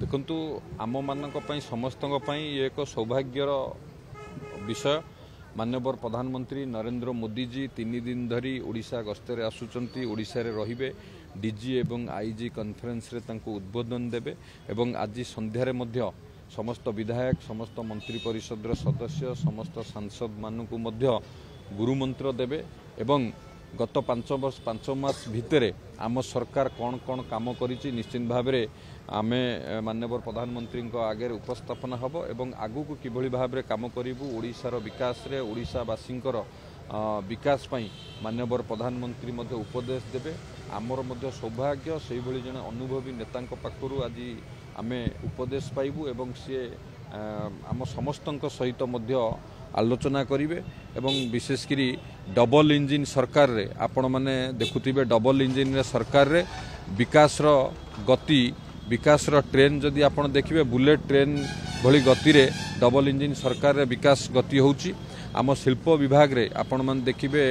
ଦେଖନ୍ତୁ ଆମମାନଙ୍କ ପାଇଁ ସମସ୍ତଙ୍କ ପାଇଁ ଇଏ ଏକ ସୌଭାଗ୍ୟର ବିଷୟ ମାନ୍ୟବର ପ୍ରଧାନମନ୍ତ୍ରୀ ନରେନ୍ଦ୍ର ମୋଦିଜୀ ତିନି ଦିନ ଧରି ଓଡ଼ିଶା ଗସ୍ତରେ ଆସୁଛନ୍ତି ଓଡ଼ିଶାରେ ରହିବେ ଡିଜି ଏବଂ ଆଇଜି କନଫରେନ୍ସରେ ତାଙ୍କୁ ଉଦ୍ବୋଧନ ଦେବେ ଏବଂ ଆଜି ସନ୍ଧ୍ୟାରେ ମଧ୍ୟ ସମସ୍ତ ବିଧାୟକ ସମସ୍ତ ମନ୍ତ୍ରୀ ପରିଷଦର ସଦସ୍ୟ ସମସ୍ତ ସାଂସଦମାନଙ୍କୁ ମଧ୍ୟ ଗୁରୁମନ୍ତ୍ର ଦେବେ ଏବଂ গত পাঁচ বর্ষ পাঁচ মাস ভিতরে আমার সরকার কোন কোন কাম করেছি নিশ্চিত ভাবে আমি মাননীয় প্রধানমন্ত্রী আগে উপস্থাপন হব এবং আগুক কিভাবে ভাবে কাম করবু ওড়শার বিকাশের ওড়শাবাসীর বিকাশ পাই মাননীয় প্রধানমন্ত্রী উপদেশ দেবে আমার মধ্যে সৌভাগ্য সেইভাবে জন অনুভবী নেতা পাখু আজ আমি উপদেশ পাইবু সি ଆମ ସମସ୍ତଙ୍କ ସହିତ ମଧ୍ୟ ଆଲୋଚନା କରିବେ ଏବଂ ବିଶେଷ କରି ଡବଲ ଇଞ୍ଜିନ୍ ସରକାରରେ ଆପଣମାନେ ଦେଖୁଥିବେ ଡବଲ ଇଞ୍ଜିନ୍ରେ ସରକାରରେ ବିକାଶର ଗତି ବିକାଶର ଟ୍ରେନ୍ ଯଦି ଆପଣ ଦେଖିବେ ବୁଲେଟ୍ ଟ୍ରେନ୍ ଭଳି ଗତିରେ ଡବଲ ଇଞ୍ଜିନ୍ ସରକାରରେ ବିକାଶ ଗତି ହେଉଛି ଆମ ଶିଳ୍ପ ବିଭାଗରେ ଆପଣମାନେ ଦେଖିବେ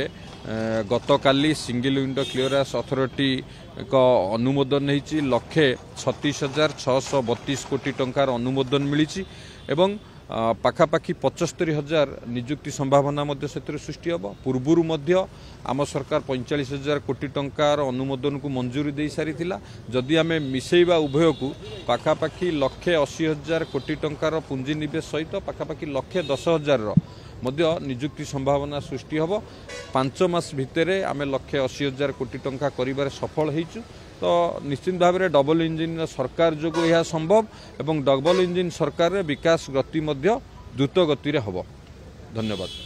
ଗତକାଲି ସିଙ୍ଗିଲ୍ ୱିଣ୍ଡୋ କ୍ଲିୟରାନ୍ସ ଅଥରିଟି ଏକ ଅନୁମୋଦନ ହୋଇଛି ଲକ୍ଷେ ଛତିଶ ହଜାର ଛଅଶହ ବତିଶ କୋଟି ଟଙ୍କାର ଅନୁମୋଦନ ମିଳିଛି ଏବଂ ପାଖାପାଖି ପଞ୍ଚସ୍ତରୀ ହଜାର ନିଯୁକ୍ତି ସମ୍ଭାବନା ମଧ୍ୟ ସେଥିରେ ସୃଷ୍ଟି ହେବ ପୂର୍ବରୁ ମଧ୍ୟ ଆମ ସରକାର ପଇଁଚାଳିଶ ହଜାର କୋଟି ଟଙ୍କାର ଅନୁମୋଦନକୁ ମଞ୍ଜୁରୀ ଦେଇସାରିଥିଲା ଯଦି ଆମେ ମିଶାଇବା ଉଭୟକୁ ପାଖାପାଖି ଲକ୍ଷେ ଅଶୀ ହଜାର କୋଟି ଟଙ୍କାର ପୁଞ୍ଜିନିବେଶ ସହିତ ପାଖାପାଖି ଲକ୍ଷେ ଦଶ ହଜାରର ମଧ୍ୟ ନିଯୁକ୍ତି ସମ୍ଭାବନା ସୃଷ୍ଟି ହେବ ପାଞ୍ଚ ମାସ ଭିତରେ ଆମେ ଲକ୍ଷେ ଅଶୀ ହଜାର କୋଟି ଟଙ୍କା କରିବାରେ ସଫଳ ହେଇଛୁ ତ ନିଶ୍ଚିତ ଭାବରେ ଡବଲ ଇଞ୍ଜିନ୍ର ସରକାର ଯୋଗୁଁ ଏହା ସମ୍ଭବ ଏବଂ ଡବଲ ଇଞ୍ଜିନ୍ ସରକାରରେ ବିକାଶ ଗତି ମଧ୍ୟ ଦ୍ରୁତ ଗତିରେ ହେବ ଧନ୍ୟବାଦ